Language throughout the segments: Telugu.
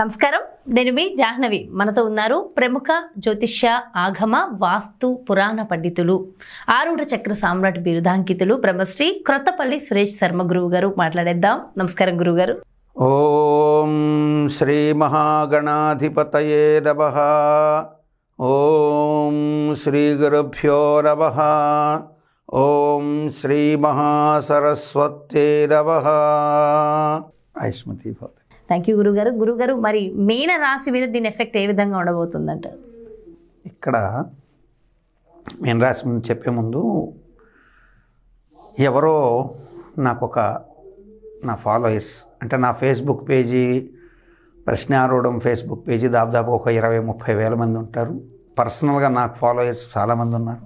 నమస్కారం నేను మీ జాహ్నవి మనతో ఉన్నారు ప్రముఖ జ్యోతిష్య ఆగమ వాస్తు పురాణ పండితులు ఆరుఢ చక్ర సామ్రాట్ బిరుదాంకితులు బ్రహ్మశ్రీ క్రొత్తపల్లి సురేష్ శర్మ గురువు గారు మాట్లాడేద్దాం నమస్కారం గురువు గారు ఓం శ్రీ మహాగణాధిపతయే నమ ఓం శ్రీ గురుభ్యో నమ ఓం శ్రీ మహాసరస్వతే నమ ఐష్మతి భవతి థ్యాంక్ యూ గురుగారు గురుగారు మరి మీన రాశి మీద దీని ఎఫెక్ట్ ఏ విధంగా ఉండబోతుందంట ఇక్కడ మీన రాశి ముందు చెప్పే ముందు ఎవరో నాకు ఒక నా ఫాలోయర్స్ అంటే నా ఫేస్బుక్ పేజీ ప్రశ్నారూఢం ఫేస్బుక్ పేజీ దాదాపు ఒక ఇరవై ముప్పై వేల మంది ఉంటారు పర్సనల్గా నాకు ఫాలోయర్స్ చాలామంది ఉన్నారు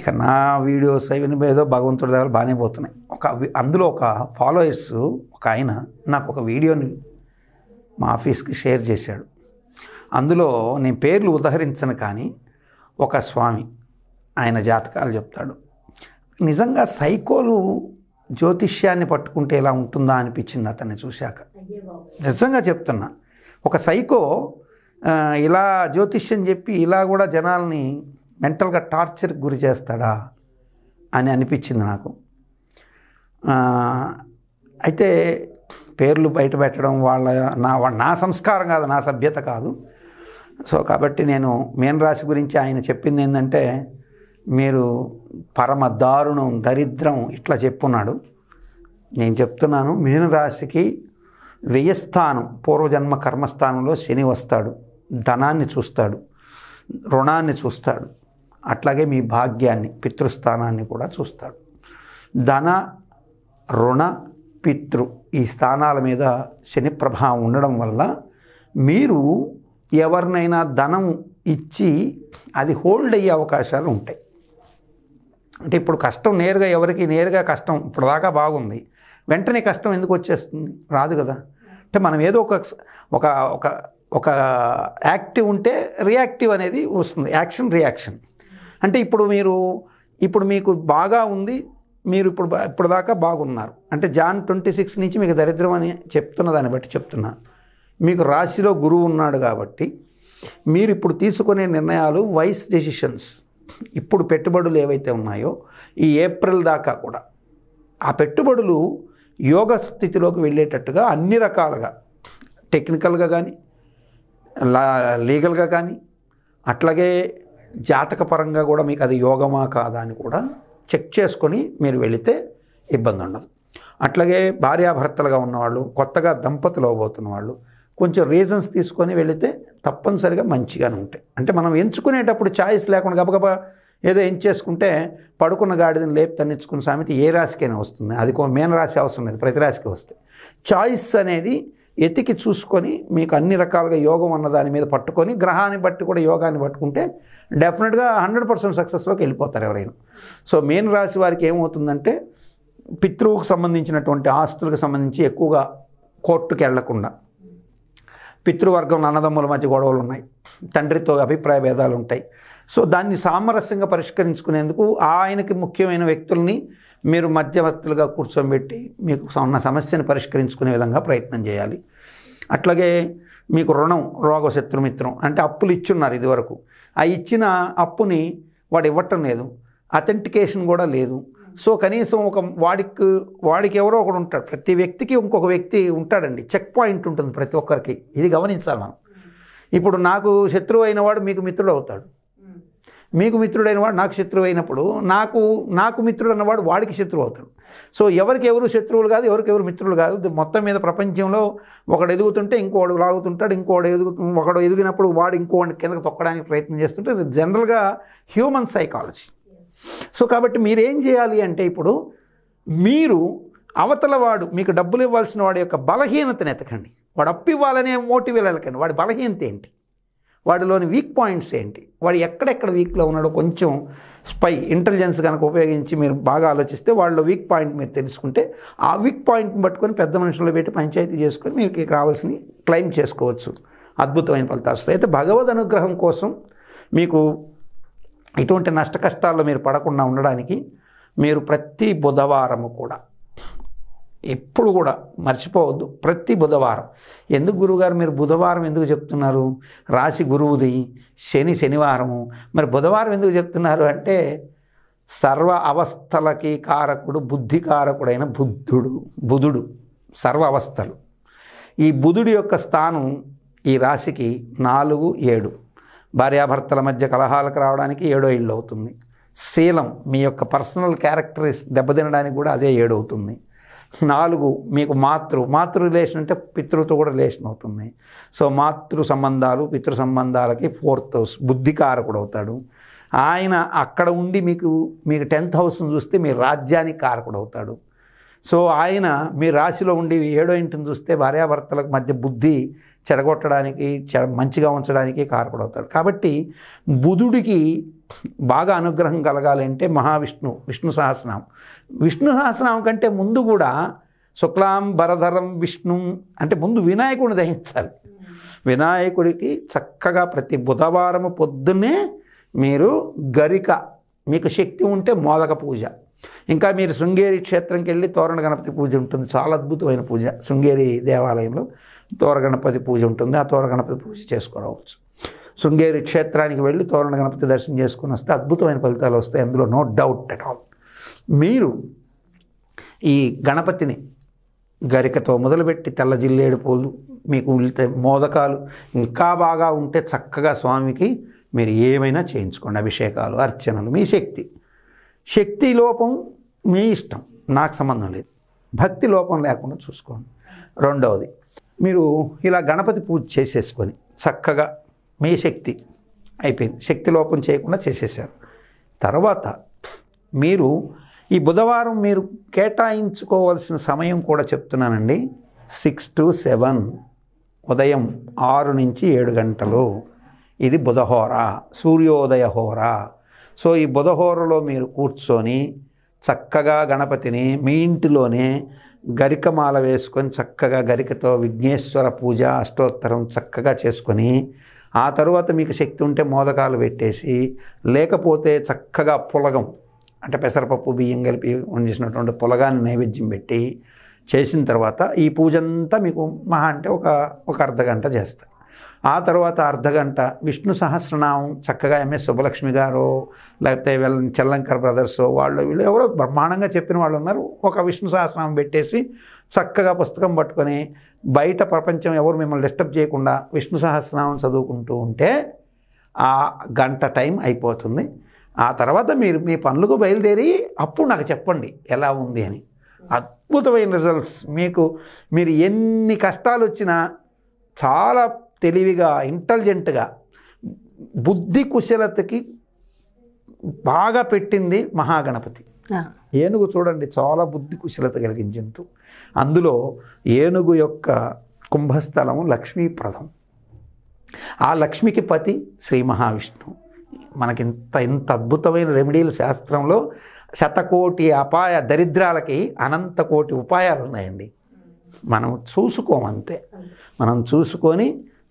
ఇక నా వీడియోస్ అవి ఏదో భగవంతుడి దగ్గర బాగానే పోతున్నాయి ఒక అందులో ఒక ఫాలోయర్స్ ఒక ఆయన నాకు ఒక వీడియోని మా ఆఫీస్కి షేర్ చేశాడు అందులో నేను పేర్లు ఉదహరించను కానీ ఒక స్వామి ఆయన జాతకాలు చెప్తాడు నిజంగా సైకోలు జ్యోతిష్యాన్ని పట్టుకుంటే ఎలా ఉంటుందా అనిపించింది అతన్ని చూశాక నిజంగా చెప్తున్నా ఒక సైకో ఇలా జ్యోతిష్యం చెప్పి ఇలా కూడా జనాల్ని మెంటల్గా టార్చర్కి గురి చేస్తాడా అని అనిపించింది నాకు అయితే పేర్లు బయట పెట్టడం వాళ్ళ నా నా సంస్కారం కాదు నా సభ్యత కాదు సో కాబట్టి నేను మీనరాశి గురించి ఆయన చెప్పింది ఏంటంటే మీరు పరమ దారుణం దరిద్రం ఇట్లా చెప్పున్నాడు నేను చెప్తున్నాను మీనరాశికి వ్యయస్థానం పూర్వజన్మ కర్మస్థానంలో శని వస్తాడు ధనాన్ని చూస్తాడు రుణాన్ని చూస్తాడు అట్లాగే మీ భాగ్యాన్ని పితృస్థానాన్ని కూడా చూస్తాడు ధన రుణ పితృ ఈ స్థానాల మీద శని ప్రభావం ఉండడం వల్ల మీరు ఎవరినైనా ధనం ఇచ్చి అది హోల్డ్ అయ్యే అవకాశాలు ఉంటాయి అంటే ఇప్పుడు కష్టం నేరుగా ఎవరికి నేరుగా కష్టం ఇప్పుడు దాకా బాగుంది వెంటనే కష్టం ఎందుకు వచ్చేస్తుంది రాదు కదా అంటే మనం ఏదో ఒక ఒక ఒక ఒక యాక్టివ్ ఉంటే రియాక్టివ్ అనేది వస్తుంది యాక్షన్ రియాక్షన్ అంటే ఇప్పుడు మీరు ఇప్పుడు మీకు బాగా ఉంది మీరు ఇప్పుడు ఇప్పుడు దాకా బాగున్నారు అంటే జాన్ ట్వంటీ సిక్స్ నుంచి మీకు దరిద్రం అని చెప్తున్న దాన్ని బట్టి చెప్తున్నాను మీకు రాశిలో గురువు ఉన్నాడు కాబట్టి మీరు ఇప్పుడు తీసుకునే నిర్ణయాలు వైస్ డెసిషన్స్ ఇప్పుడు పెట్టుబడులు ఏవైతే ఉన్నాయో ఈ ఏప్రిల్ దాకా కూడా ఆ పెట్టుబడులు యోగ స్థితిలోకి వెళ్ళేటట్టుగా అన్ని రకాలుగా టెక్నికల్గా కానీ లా లీగల్గా కానీ అట్లాగే జాతకపరంగా కూడా మీకు అది యోగమా కాదా అని కూడా చెక్ చేసుకొని మీరు వెళితే ఇబ్బంది ఉండదు అట్లాగే భార్యాభర్తలుగా ఉన్నవాళ్ళు కొత్తగా దంపతులు అవబోతున్న వాళ్ళు కొంచెం రీజన్స్ తీసుకొని వెళితే తప్పనిసరిగా మంచిగానే ఉంటాయి అంటే మనం ఎంచుకునేటప్పుడు ఛాయిస్ లేకుండా గబగబా ఏదో ఎంచేసుకుంటే చేసుకుంటే పడుకున్న గాడిదని లేపి తన్నించుకున్న సామెత ఏ రాశికైనా వస్తుంది అది మేన రాశి అవసరం లేదు ప్రతి రాశికి వస్తాయి చాయిస్ అనేది ఎతికి చూసుకొని మీకు అన్ని రకాలుగా యోగం అన్న దాని మీద పట్టుకొని గ్రహాన్ని బట్టి కూడా యోగాన్ని పట్టుకుంటే డెఫినెట్గా హండ్రెడ్ పర్సెంట్ సక్సెస్లోకి వెళ్ళిపోతారు ఎవరైనా సో మెయిన్ రాశి వారికి ఏమవుతుందంటే పితృవుకు సంబంధించినటువంటి ఆస్తులకు సంబంధించి ఎక్కువగా కోర్టుకి వెళ్లకుండా పితృవర్గం అన్నదమ్ముల మధ్య గొడవలు ఉన్నాయి తండ్రితో అభిప్రాయ భేదాలు ఉంటాయి సో దాన్ని సామరస్యంగా పరిష్కరించుకునేందుకు ఆయనకి ముఖ్యమైన వ్యక్తుల్ని మీరు మధ్యవర్తులుగా కూర్చోబెట్టి మీకు ఉన్న సమస్యను పరిష్కరించుకునే విధంగా ప్రయత్నం చేయాలి అట్లాగే మీకు రుణం రోగ శత్రుమిత్రం అంటే అప్పులు ఇచ్చున్నారు ఇదివరకు ఆ ఇచ్చిన అప్పుని వాడు ఇవ్వటం లేదు అథెంటికేషన్ కూడా లేదు సో కనీసం ఒక వాడికి వాడికి ఎవరో ఒకడు ఉంటాడు ప్రతి వ్యక్తికి ఇంకొక వ్యక్తి ఉంటాడండి చెక్ పాయింట్ ఉంటుంది ప్రతి ఒక్కరికి ఇది గమనించాలి మనం ఇప్పుడు నాకు శత్రువు అయినవాడు మీకు మిత్రుడు అవుతాడు మీకు మిత్రుడైన వాడు నాకు శత్రువు అయినప్పుడు నాకు నాకు మిత్రుడు అన్నవాడు వాడికి శత్రువు అవుతాడు సో ఎవరికి ఎవరు శత్రువులు కాదు ఎవరికి ఎవరు మిత్రులు కాదు మొత్తం మీద ప్రపంచంలో ఒకడు ఎదుగుతుంటే ఇంకోడు లాగుతుంటాడు ఇంకోడు ఎదుగు ఒకడు ఎదిగినప్పుడు వాడు ఇంకోడిని కిందకి తొక్కడానికి ప్రయత్నం చేస్తుంటే ఇది జనరల్గా హ్యూమన్ సైకాలజీ సో కాబట్టి మీరేం చేయాలి అంటే ఇప్పుడు మీరు అవతల వాడు మీకు డబ్బులు ఇవ్వాల్సిన వాడి యొక్క బలహీనతను ఎతకండి వాడు అప్పు ఇవ్వాలనే మోటివ్ వెళ్ళకండి వాడి బలహీనత ఏంటి వాడిలోని వీక్ పాయింట్స్ ఏంటి వాడు ఎక్కడెక్కడ వీక్లో ఉన్నాడో కొంచెం స్పై ఇంటెలిజెన్స్ కనుక ఉపయోగించి మీరు బాగా ఆలోచిస్తే వాళ్ళ వీక్ పాయింట్ మీరు తెలుసుకుంటే ఆ వీక్ పాయింట్ని పట్టుకొని పెద్ద మనుషుల్లో పెట్టి పంచాయతీ చేసుకొని మీకు కావాల్సిన క్లెయిమ్ చేసుకోవచ్చు అద్భుతమైన ఫలితాలు వస్తాయి అయితే భగవద్ అనుగ్రహం కోసం మీకు ఇటువంటి నష్ట కష్టాల్లో మీరు పడకుండా ఉండడానికి మీరు ప్రతి బుధవారము కూడా ఎప్పుడు కూడా మర్చిపోవద్దు ప్రతి బుధవారం ఎందుకు గురువుగారు మీరు బుధవారం ఎందుకు చెప్తున్నారు రాశి గురువుది శని శనివారము మరి బుధవారం ఎందుకు చెప్తున్నారు అంటే సర్వ అవస్థలకి కారకుడు బుద్ధి కారకుడైన బుద్ధుడు బుధుడు సర్వ అవస్థలు ఈ బుధుడి యొక్క స్థానం ఈ రాశికి నాలుగు ఏడు భార్యాభర్తల మధ్య కలహాలకు రావడానికి ఏడో ఇళ్ళు అవుతుంది శీలం మీ యొక్క పర్సనల్ క్యారెక్టరీస్ దెబ్బతినడానికి కూడా అదే ఏడవుతుంది నాలుగు మీకు మాతృ మాతృ రిలేషన్ అంటే పితృతో కూడా రిలేషన్ అవుతుంది సో మాతృ సంబంధాలు పితృ సంబంధాలకి ఫోర్త్ హౌస్ బుద్ధికారకుడు అవుతాడు ఆయన అక్కడ ఉండి మీకు మీకు టెన్త్ హౌస్ని చూస్తే మీ రాజ్యానికి కారకుడు అవుతాడు సో ఆయన మీ రాశిలో ఉండి ఏడో ఇంటిని చూస్తే భార్యాభర్తలకు మధ్య బుద్ధి చెడగొట్టడానికి మంచిగా ఉంచడానికి కారకుడవుతాడు కాబట్టి బుధుడికి బాగా అనుగ్రహం కలగాలంటే మహావిష్ణు విష్ణు సహస్రం విష్ణు సహస్రం కంటే ముందు కూడా శుక్లాం భరధరం విష్ణు అంటే ముందు వినాయకుడిని దహించాలి వినాయకుడికి చక్కగా ప్రతి బుధవారం పొద్దున్నే మీరు గరిక మీకు శక్తి ఉంటే మోదక పూజ ఇంకా మీరు శృంగేరి క్షేత్రంకి వెళ్ళి తోరణ గణపతి పూజ ఉంటుంది చాలా అద్భుతమైన పూజ శృంగేరి దేవాలయంలో తోర గణపతి పూజ ఉంటుంది ఆ తోర గణపతి పూజ చేసుకోవచ్చు శృంగేరి క్షేత్రానికి వెళ్ళి తోరణ గణపతి దర్శనం చేసుకుని వస్తే అద్భుతమైన ఫలితాలు వస్తాయి అందులో నో డౌట్ అట్ ఆల్ మీరు ఈ గణపతిని గరికతో మొదలుపెట్టి తెల్ల జిల్లేడు పూలు మీకు ఉల్లితే మోదకాలు ఇంకా బాగా ఉంటే చక్కగా స్వామికి మీరు ఏమైనా చేయించుకోండి అభిషేకాలు అర్చనలు మీ శక్తి శక్తి లోపం మీ ఇష్టం నాకు సంబంధం లేదు భక్తి లోపం లేకుండా చూసుకోండి రెండవది మీరు ఇలా గణపతి పూజ చేసేసుకొని చక్కగా మీ శక్తి అయిపోయింది శక్తి లోపం చేయకుండా చేసేసారు తర్వాత మీరు ఈ బుధవారం మీరు కేటాయించుకోవాల్సిన సమయం కూడా చెప్తున్నానండి సిక్స్ టు సెవెన్ ఉదయం ఆరు నుంచి ఏడు గంటలు ఇది బుధహోర సూర్యోదయ హోరా సో ఈ బుధహోరలో మీరు కూర్చొని చక్కగా గణపతిని మీ ఇంటిలోనే గరికమాల వేసుకొని చక్కగా గరికతో విఘ్నేశ్వర పూజ అష్టోత్తరం చక్కగా చేసుకొని ఆ తర్వాత మీకు శక్తి ఉంటే మోదకాలు పెట్టేసి లేకపోతే చక్కగా పులగం అంటే పెసరపప్పు బియ్యం కలిపి వండిసినటువంటి పులగాన్ని నైవేద్యం పెట్టి చేసిన తర్వాత ఈ పూజ అంతా మీకు మహా అంటే ఒక ఒక అర్ధగంట చేస్తారు ఆ తర్వాత అర్ధగంట విష్ణు సహస్రనామం చక్కగా ఎంఎస్ సుబ్బలక్ష్మి గారు లేకపోతే వీళ్ళ చెల్లంకర్ బ్రదర్స్ వాళ్ళు వీళ్ళు ఎవరో బ్రహ్మాండంగా చెప్పిన వాళ్ళు ఉన్నారు ఒక విష్ణు సహస్రనామం పెట్టేసి చక్కగా పుస్తకం పట్టుకొని బయట ప్రపంచం ఎవరు మిమ్మల్ని డిస్టర్బ్ చేయకుండా విష్ణు సహస్రనామం చదువుకుంటూ ఉంటే ఆ గంట టైం అయిపోతుంది ఆ తర్వాత మీరు మీ పనులకు బయలుదేరి అప్పుడు నాకు చెప్పండి ఎలా ఉంది అని అద్భుతమైన రిజల్ట్స్ మీకు మీరు ఎన్ని కష్టాలు వచ్చినా చాలా తెలివిగా ఇంటెలిజెంట్గా బుద్ధి కుశలతకి బాగా పెట్టింది మహాగణపతి ఏనుగు చూడండి చాలా బుద్ధి కుశలత కలిగిన అందులో ఏనుగు యొక్క కుంభస్థలము లక్ష్మీప్రదం ఆ లక్ష్మికి పతి శ్రీ మహావిష్ణువు మనకింత ఇంత అద్భుతమైన రెమెడీలు శాస్త్రంలో శతకోటి అపాయ దరిద్రాలకి అనంత కోటి ఉపాయాలు ఉన్నాయండి మనం చూసుకోమంతే మనం చూసుకొని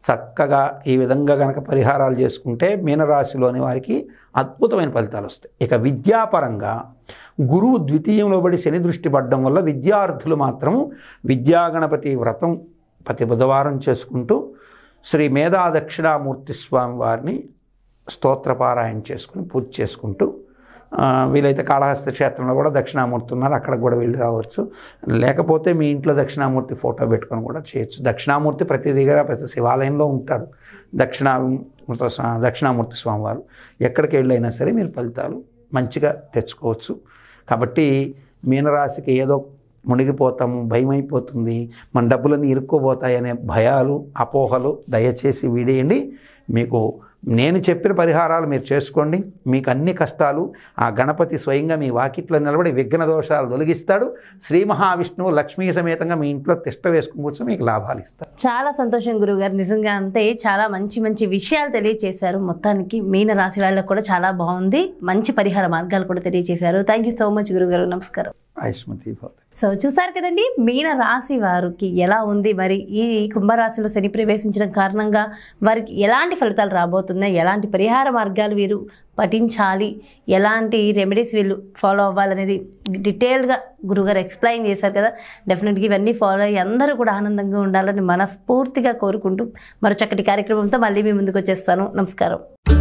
చక్కగా ఈ విధంగా కనుక పరిహారాలు చేసుకుంటే మీనరాశిలోని వారికి అద్భుతమైన ఫలితాలు వస్తాయి ఇక విద్యాపరంగా గురువు ద్వితీయంలో పడి శని దృష్టి పడడం వల్ల విద్యార్థులు మాత్రం విద్యాగణపతి వ్రతం ప్రతి బుధవారం చేసుకుంటూ శ్రీ మేధా దక్షిణామూర్తి స్వామి వారిని స్తోత్రపారాయణ చేసుకుని పూజ చేసుకుంటూ వీలైతే కాళహస్తి క్షేత్రంలో కూడా దక్షిణామూర్తి ఉన్నారు అక్కడ కూడా వెళ్ళి రావచ్చు లేకపోతే మీ ఇంట్లో దక్షిణామూర్తి ఫోటో పెట్టుకొని కూడా చేయొచ్చు దక్షిణామూర్తి ప్రతి దగ్గర ప్రతి శివాలయంలో ఉంటాడు దక్షిణా దక్షిణామూర్తి స్వామివారు ఎక్కడికి వెళ్ళైనా సరే మీరు ఫలితాలు మంచిగా తెచ్చుకోవచ్చు కాబట్టి మీనరాశికి ఏదో మునిగిపోతాము భయమైపోతుంది మన డబ్బులన్నీ ఇరుక్కుపోతాయనే భయాలు అపోహలు దయచేసి వీడేయండి మీకు నేను చెప్పిన పరిహారాలు మీరు చేసుకోండి మీకు అన్ని కష్టాలు ఆ గణపతి స్వయంగా మీ వాకిట్లో నిలబడి విఘ్న దోషాలు తొలగిస్తాడు శ్రీ మహావిష్ణువు లక్ష్మీ సమేతంగా మీ ఇంట్లో తిష్ట వేసుకుని కూర్చో మీకు లాభాలు ఇస్తారు చాలా సంతోషం గురుగారు నిజంగా అంతే చాలా మంచి మంచి విషయాలు తెలియజేశారు మొత్తానికి మీన రాశి వాళ్ళకు కూడా చాలా బాగుంది మంచి పరిహార మార్గాలు కూడా తెలియజేశారు థ్యాంక్ యూ సో మచ్ గురుగారు నమస్కారం ఆయుష్మతి సో చూసారు కదండి మీన రాశి వారికి ఎలా ఉంది మరి ఈ కుంభరాశిలో శని ప్రవేశించడం కారణంగా వారికి ఎలాంటి ఫలితాలు రాబోతున్నాయి ఎలాంటి పరిహార మార్గాలు వీరు పఠించాలి ఎలాంటి రెమెడీస్ వీళ్ళు ఫాలో అవ్వాలనేది డీటెయిల్డ్గా గురుగారు ఎక్స్ప్లెయిన్ చేశారు కదా డెఫినెట్గా ఇవన్నీ ఫాలో అయ్యి అందరూ కూడా ఆనందంగా ఉండాలని మనస్ఫూర్తిగా కోరుకుంటూ మరో చక్కటి కార్యక్రమంతో మళ్ళీ మీ ముందుకు వచ్చేస్తాను నమస్కారం